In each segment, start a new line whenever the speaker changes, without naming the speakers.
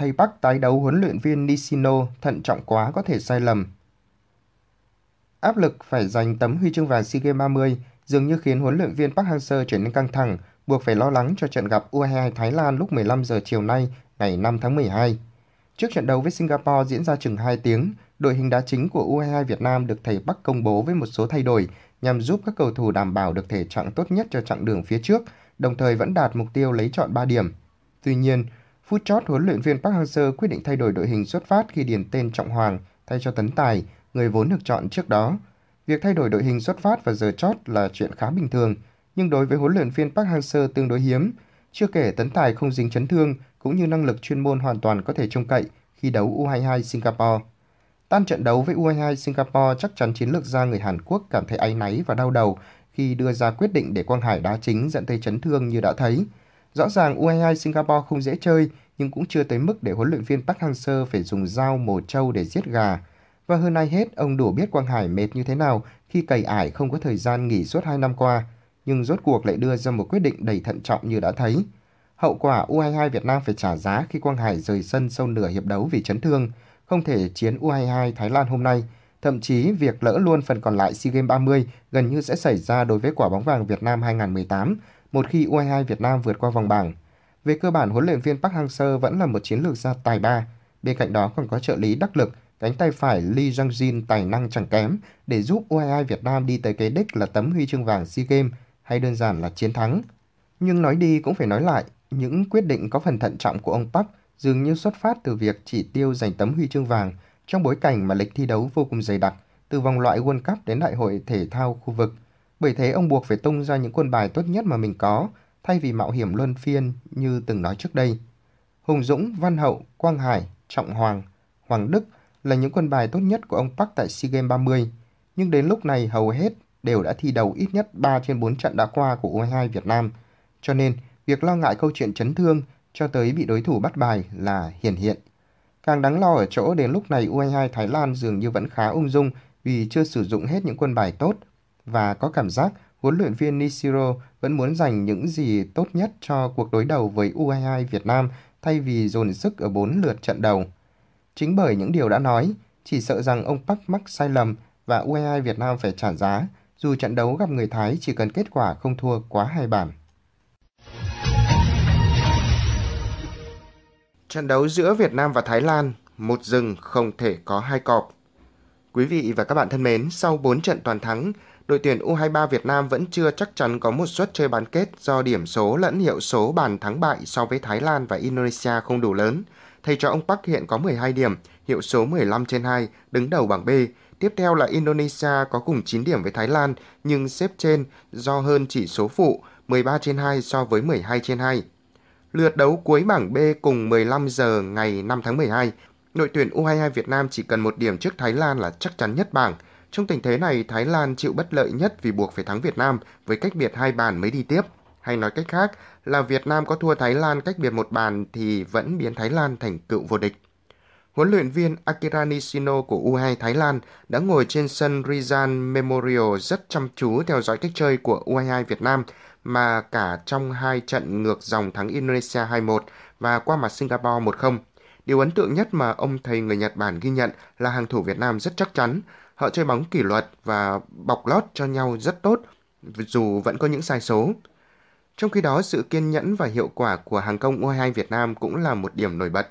thầy Park tái đấu huấn luyện viên Nishino thận trọng quá có thể sai lầm. Áp lực phải giành tấm huy chương vàng SEA Games 30 dường như khiến huấn luyện viên Park Hang-seo trở nên căng thẳng, buộc phải lo lắng cho trận gặp U22 Thái Lan lúc 15 giờ chiều nay, ngày 5 tháng 12. Trước trận đấu với Singapore diễn ra chừng 2 tiếng, đội hình đá chính của U22 Việt Nam được thầy Park công bố với một số thay đổi nhằm giúp các cầu thủ đảm bảo được thể trạng tốt nhất cho chặng đường phía trước, đồng thời vẫn đạt mục tiêu lấy chọn 3 điểm. Tuy nhiên, Phút chót, huấn luyện viên Park Hang-seo quyết định thay đổi đội hình xuất phát khi điền tên Trọng Hoàng thay cho Tấn Tài, người vốn được chọn trước đó. Việc thay đổi đội hình xuất phát và giờ chót là chuyện khá bình thường, nhưng đối với huấn luyện viên Park Hang-seo tương đối hiếm. Chưa kể Tấn Tài không dính chấn thương cũng như năng lực chuyên môn hoàn toàn có thể trông cậy khi đấu U22 Singapore. Tan trận đấu với U22 Singapore chắc chắn chiến lược gia người Hàn Quốc cảm thấy áy náy và đau đầu khi đưa ra quyết định để Quang Hải đá chính dẫn tới chấn thương như đã thấy – Rõ ràng U22 Singapore không dễ chơi, nhưng cũng chưa tới mức để huấn luyện viên Park Hang-seo phải dùng dao mổ trâu để giết gà. Và hơn ai hết, ông đủ biết Quang Hải mệt như thế nào khi cày ải không có thời gian nghỉ suốt 2 năm qua, nhưng rốt cuộc lại đưa ra một quyết định đầy thận trọng như đã thấy. Hậu quả U22 Việt Nam phải trả giá khi Quang Hải rời sân sau nửa hiệp đấu vì chấn thương, không thể chiến U22 Thái Lan hôm nay. Thậm chí, việc lỡ luôn phần còn lại SEA Games 30 gần như sẽ xảy ra đối với quả bóng vàng Việt Nam 2018, một khi U22 Việt Nam vượt qua vòng bảng. Về cơ bản, huấn luyện viên Park Hang-seo vẫn là một chiến lược gia tài ba. Bên cạnh đó còn có trợ lý đắc lực, cánh tay phải Lee jung jin tài năng chẳng kém để giúp U22 Việt Nam đi tới cái đích là tấm huy chương vàng SEA Games hay đơn giản là chiến thắng. Nhưng nói đi cũng phải nói lại, những quyết định có phần thận trọng của ông Park dường như xuất phát từ việc chỉ tiêu giành tấm huy chương vàng trong bối cảnh mà lịch thi đấu vô cùng dày đặc, từ vòng loại World Cup đến đại hội thể thao khu vực – bởi thế ông buộc phải tung ra những quân bài tốt nhất mà mình có, thay vì mạo hiểm luân phiên như từng nói trước đây. Hùng Dũng, Văn Hậu, Quang Hải, Trọng Hoàng, Hoàng Đức là những quân bài tốt nhất của ông Park tại SEA Games 30, nhưng đến lúc này hầu hết đều đã thi đấu ít nhất 3 trên 4 trận đã qua của U22 Việt Nam. Cho nên, việc lo ngại câu chuyện chấn thương cho tới bị đối thủ bắt bài là hiển hiện. Càng đáng lo ở chỗ đến lúc này U22 Thái Lan dường như vẫn khá ung dung vì chưa sử dụng hết những quân bài tốt – và có cảm giác huấn luyện viên Nishiro vẫn muốn dành những gì tốt nhất cho cuộc đối đầu với U22 Việt Nam thay vì dồn sức ở 4 lượt trận đầu. Chính bởi những điều đã nói, chỉ sợ rằng ông Park mắc sai lầm và U22 Việt Nam phải trả giá, dù trận đấu gặp người Thái chỉ cần kết quả không thua quá hai bàn. Trận đấu giữa Việt Nam và Thái Lan, một rừng không thể có hai cọp. Quý vị và các bạn thân mến, sau 4 trận toàn thắng, đội tuyển U23 Việt Nam vẫn chưa chắc chắn có một suất chơi bán kết do điểm số lẫn hiệu số bàn thắng bại so với Thái Lan và Indonesia không đủ lớn. Thầy trò ông Park hiện có 12 điểm, hiệu số 15 trên 2, đứng đầu bảng B. Tiếp theo là Indonesia có cùng 9 điểm với Thái Lan nhưng xếp trên do hơn chỉ số phụ 13 trên 2 so với 12 trên 2. Lượt đấu cuối bảng B cùng 15 giờ ngày 5 tháng 12, Đội tuyển U22 Việt Nam chỉ cần một điểm trước Thái Lan là chắc chắn nhất bảng. Trong tình thế này, Thái Lan chịu bất lợi nhất vì buộc phải thắng Việt Nam với cách biệt hai bàn mới đi tiếp. Hay nói cách khác là Việt Nam có thua Thái Lan cách biệt một bàn thì vẫn biến Thái Lan thành cựu vô địch. Huấn luyện viên Akira Nishino của U2 Thái Lan đã ngồi trên sân Rizan Memorial rất chăm chú theo dõi cách chơi của U22 Việt Nam mà cả trong hai trận ngược dòng thắng Indonesia 2-1 và qua mặt Singapore 1-0. Điều ấn tượng nhất mà ông thầy người Nhật Bản ghi nhận là hàng thủ Việt Nam rất chắc chắn. Họ chơi bóng kỷ luật và bọc lót cho nhau rất tốt, dù vẫn có những sai số. Trong khi đó, sự kiên nhẫn và hiệu quả của hàng công U22 Việt Nam cũng là một điểm nổi bật.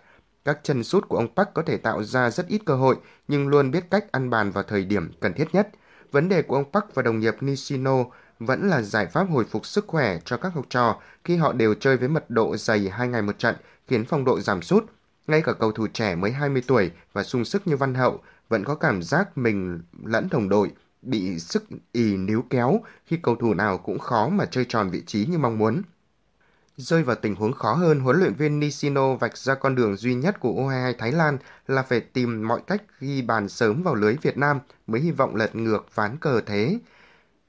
Các chân sút của ông Park có thể tạo ra rất ít cơ hội, nhưng luôn biết cách ăn bàn vào thời điểm cần thiết nhất. Vấn đề của ông Park và đồng nghiệp Nishino vẫn là giải pháp hồi phục sức khỏe cho các học trò khi họ đều chơi với mật độ dày 2 ngày một trận, khiến phong độ giảm sút – ngay cả cầu thủ trẻ mới 20 tuổi và sung sức như Văn Hậu vẫn có cảm giác mình lẫn đồng đội bị sức ì níu kéo khi cầu thủ nào cũng khó mà chơi tròn vị trí như mong muốn. Rơi vào tình huống khó hơn, huấn luyện viên Nishino vạch ra con đường duy nhất của U22 Thái Lan là phải tìm mọi cách ghi bàn sớm vào lưới Việt Nam mới hy vọng lật ngược ván cờ thế.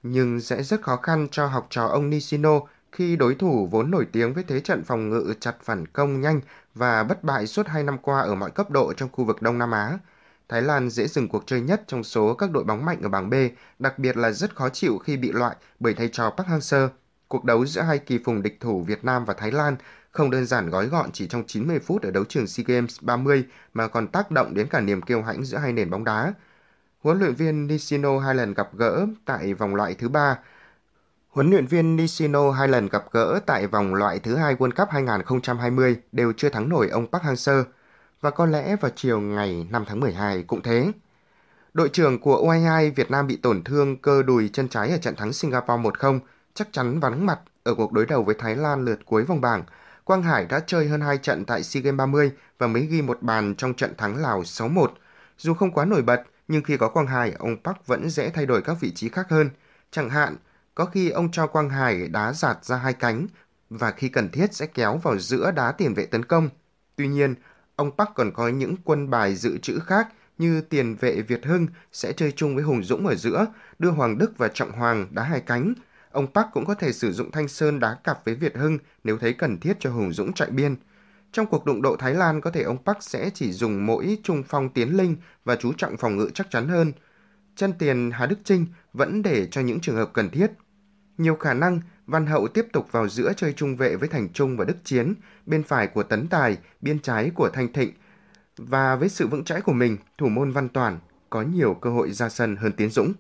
Nhưng sẽ rất khó khăn cho học trò ông Nishino khi đối thủ vốn nổi tiếng với thế trận phòng ngự chặt phản công nhanh và bất bại suốt 2 năm qua ở mọi cấp độ trong khu vực Đông Nam Á. Thái Lan dễ dừng cuộc chơi nhất trong số các đội bóng mạnh ở bảng B, đặc biệt là rất khó chịu khi bị loại bởi thầy trò Park Hang-seo. Cuộc đấu giữa hai kỳ phùng địch thủ Việt Nam và Thái Lan không đơn giản gói gọn chỉ trong 90 phút ở đấu trường SEA Games 30 mà còn tác động đến cả niềm kiêu hãnh giữa hai nền bóng đá. Huấn luyện viên Nishino hai lần gặp gỡ tại vòng loại thứ ba Huấn luyện viên Nishino hai lần gặp gỡ tại vòng loại thứ hai World Cup 2020 đều chưa thắng nổi ông Park Hang-seo và có lẽ vào chiều ngày 5 tháng 12 cũng thế. Đội trưởng của U22 Việt Nam bị tổn thương cơ đùi chân trái ở trận thắng Singapore 1-0, chắc chắn vắng mặt ở cuộc đối đầu với Thái Lan lượt cuối vòng bảng. Quang Hải đã chơi hơn 2 trận tại SEA Games 30 và mới ghi một bàn trong trận thắng Lào 6-1. Dù không quá nổi bật, nhưng khi có Quang Hải, ông Park vẫn dễ thay đổi các vị trí khác hơn. Chẳng hạn, có khi ông cho Quang Hải đá giạt ra hai cánh và khi cần thiết sẽ kéo vào giữa đá tiền vệ tấn công. Tuy nhiên, ông Park còn có những quân bài dự trữ khác như tiền vệ Việt Hưng sẽ chơi chung với Hùng Dũng ở giữa, đưa Hoàng Đức và Trọng Hoàng đá hai cánh. Ông Park cũng có thể sử dụng Thanh Sơn đá cặp với Việt Hưng nếu thấy cần thiết cho Hùng Dũng chạy biên. Trong cuộc đụng độ Thái Lan có thể ông Park sẽ chỉ dùng mỗi trung phong tiến linh và chú trọng phòng ngự chắc chắn hơn. Chân tiền Hà Đức Trinh vẫn để cho những trường hợp cần thiết. Nhiều khả năng Văn Hậu tiếp tục vào giữa chơi trung vệ với Thành Trung và Đức Chiến, bên phải của Tấn Tài, bên trái của Thanh Thịnh. Và với sự vững chãi của mình, thủ môn Văn Toàn có nhiều cơ hội ra sân hơn Tiến Dũng.